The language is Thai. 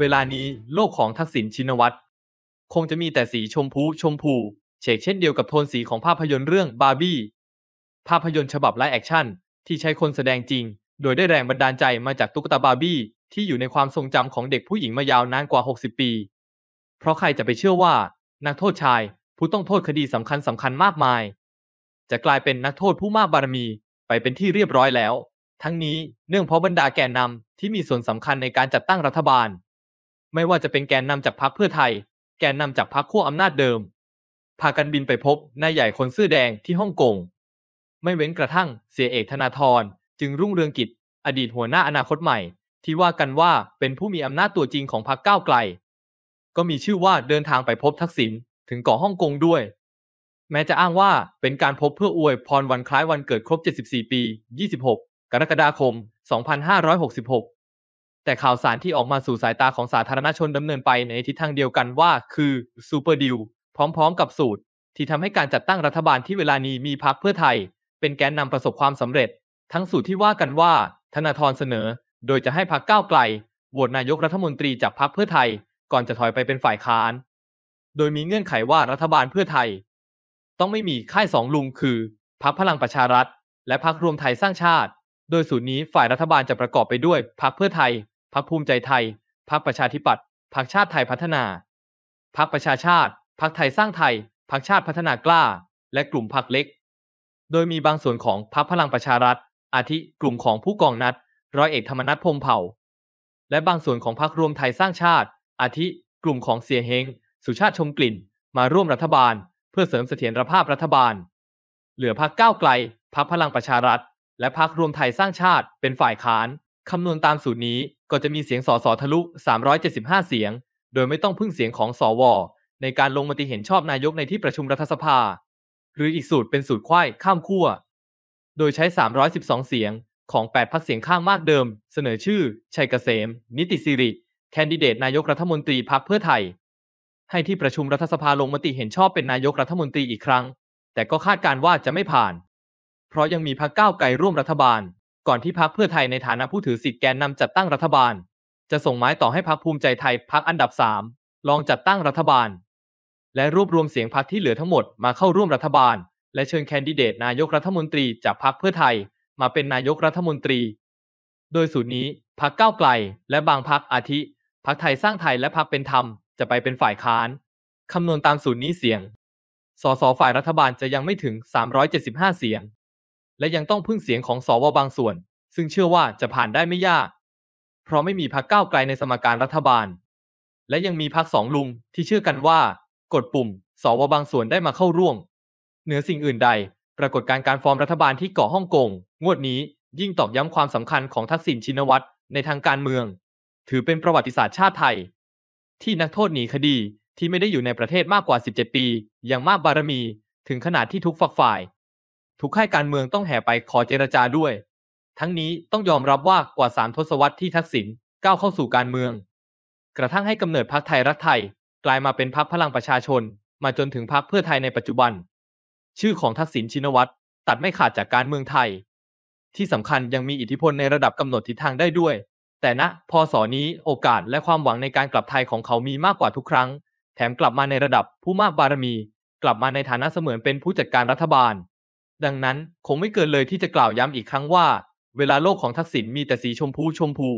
เวลานี้โลกของทักษิณชินวัตรคงจะมีแต่สีชมพูชมพู เฉกเช่นเดียวกับโทนสีของภาพยนตร์เรื่องบาร์บี้ภาพยนตร์ฉบับไลท์แอคชั่น ที่ใช้คนแสดงจริง โดยได้แรงบันดาลใจมาจากตุ๊กตาบาร์บี้ที่อยู่ในความทรงจำของเด็กผู้หญิงมายาวนานกว่า 60 ปี เพราะใครจะไปเชื่อว่านักโทษชายผู้ต้องโทษคดีสำคัญสำคัญมากมาย จะกลายเป็นนักโทษผู้มากบารมีไปเป็นที่เรียบร้อยแล้ว ทั้งนี้เนื่องเพราะบรรดาแกนนำที่มีส่วนสำคัญในการจัดตั้งรัฐบาลไม่ว่าจะเป็นแกนนำจากพรรคเพื่อไทย แกนนำจากพรรคขั้วอำนาจเดิม พากันบินไปพบนายใหญ่คนเสื้อแดงที่ฮ่องกง ไม่เว้นกระทั่งเสียเอกธนาธรจึงรุ่งเรืองกิจ อดีตหัวหน้าอนาคตใหม่ ที่ว่ากันว่าเป็นผู้มีอำนาจตัวจริงของพรรคก้าวไกล ก็มีชื่อว่าเดินทางไปพบทักษิณถึงเกาะฮ่องกงด้วย แม้จะอ้างว่าเป็นการพบเพื่ออวยพรวันคล้ายวันเกิดครบ74ปี26กรกฎาคม2566แต่ข่าวสารที่ออกมาสู่สายตาของสาธารณชนดำเนินไปในทิศทางเดียวกันว่าคือซูเปอร์ดิวพร้อมๆ กับสูตร ที่ทำให้การจัดตั้งรัฐบาลที่เวลานี้มีพรรคเพื่อไทย เป็นแกนนำประสบความสำเร็จ ทั้งสูตรที่ว่ากันว่า ธนาธรเสนอโดยจะให้พรรคก้าวไกลโหวตนายกรัฐมนตรีจากพรรคเพื่อไทย ก่อนจะถอยไปเป็นฝ่ายค้าน โดยมีเงื่อนไขว่ารัฐบาลเพื่อไทย ต้องไม่มีค่ายสองลุงคือพรรคพลังประชารัฐ และพรรครวมไทยสร้างชาติ โดยสูตรนี้ฝ่ายรัฐบาลจะประกอบไปด้วยพรรคเพื่อไทยพรรคภูมิใจไทยพรรคประชาธิปัตย์พรรคชาติไทยพัฒนาพรรคประชาชาติพรรคไทยสร้างไทยพรรคชาติพัฒนากล้า และกลุ่มพรรคเล็ก โดยมีบางส่วนของพรรคพลังประชารัฐ อาทิกลุ่มของผู้กองนัด ร้อยเอกธรรมนัฐพมเผ่า และบางส่วนของพรรครวมไทยสร้างชาติ อาทิ กลุ่มของเสียเฮง สุชาติชมกลิ่น มาร่วมรัฐบาล เพื่อเสริมเสถียรภาพรัฐบาล เหลือพรรคก้าวไกลพรรคพลังประชารัฐ และพรรครวมไทยสร้างชาติเป็นฝ่ายค้านคำนวณตามสูตรนี้ก็จะมีเสียงสสทะลุ 375 เสียง โดยไม่ต้องพึ่งเสียงของสอวอในการลงมติเห็นชอบนายกในที่ประชุมรัฐสภา หรืออีกสูตรเป็นสูตรไว้ข้ามขั้ว โดยใช้ 312 เสียงของ 8 พักเสียงข้างมากเดิม เสนอชื่อ ชัยเกษม นิติสิริแคนดิเดตนายกรัฐมนตรีพักเพื่อไทย ให้ที่ประชุมรัฐสภาลงมติเห็นชอบเป็นนายกรัฐมนตรีอีกครั้ง แต่ก็คาดการว่าจะไม่ผ่าน เพราะยังมีพักก้าวไกลร่วมรัฐบาลก่อนที่พักเพื่อไทยในฐานะผู้ถือสิทธิ์แกนนำจัดตั้งรัฐบาล จะส่งไม้ต่อให้พักภูมิใจไทยพักอันดับ 3 ลองจัดตั้งรัฐบาล และรวบรวมเสียงพักที่เหลือทั้งหมดมาเข้าร่วมรัฐบาล และเชิญแคนดิเดตนายกรัฐมนตรีจากพักเพื่อไทยมาเป็นนายกรัฐมนตรี โดยสูตรนี้พักเก้าวไกล และบางพักอาทิพักไทยสร้างไทยและพักเป็นธรรมจะไปเป็นฝ่ายค้านคำนวณตามสูตรนี้เสียง สสฝ่ายรัฐบาลจะยังไม่ถึง 375 เสียงและยังต้องพึ่งเสียงของสวบางส่วน ซึ่งเชื่อว่าจะผ่านได้ไม่ยาก เพราะไม่มีพรรคก้าวไกลในสมการรัฐบาล และยังมีพรรคสองลุง ที่เชื่อกันว่า กดปุ่ม สวบางส่วนได้มาเข้าร่วมเหนือสิ่งอื่นใด ปรากฏการการฟอร์มรัฐบาลที่เกาะฮ่องกง งวดนี้ยิ่งตอกย้ำความสำคัญของทักษิณชินวัตรในทางการเมือง ถือเป็นประวัติศาสตร์ชาติไทย ที่นักโทษหนีคดีที่ไม่ได้อยู่ในประเทศมากกว่า17ปีอย่างมากบารมี ถึงขนาดที่ทุกฝักฝ่ายทุกค่ายการเมืองต้องแห่ไปขอเจรจาด้วย ทั้งนี้ต้องยอมรับว่ากว่าสามทศวรรษที่ทักษิณก้าวเข้าสู่การเมือง กระทั่งให้กำเนิดพรรคไทยรักไทย กลายมาเป็นพรรคพลังประชาชน มาจนถึงพรรคเพื่อไทยในปัจจุบัน ชื่อของทักษิณชินวัตร ตัดไม่ขาดจากการเมืองไทย ที่สำคัญยังมีอิทธิพลในระดับกำหนดทิศทางได้ด้วย แต่ณนะพศนี้โอกาสและความหวังในการกลับไทยของเขามีมากกว่าทุกครั้ง แถมกลับมาในระดับผู้มากบารมี กลับมาในฐานะเสมือนเป็นผู้จัดการรัฐบาลดังนั้นคงไม่เกินเลยที่จะกล่าวย้ำอีกครั้งว่า เวลาโลกของทักษิณมีแต่สีชมพูชมพู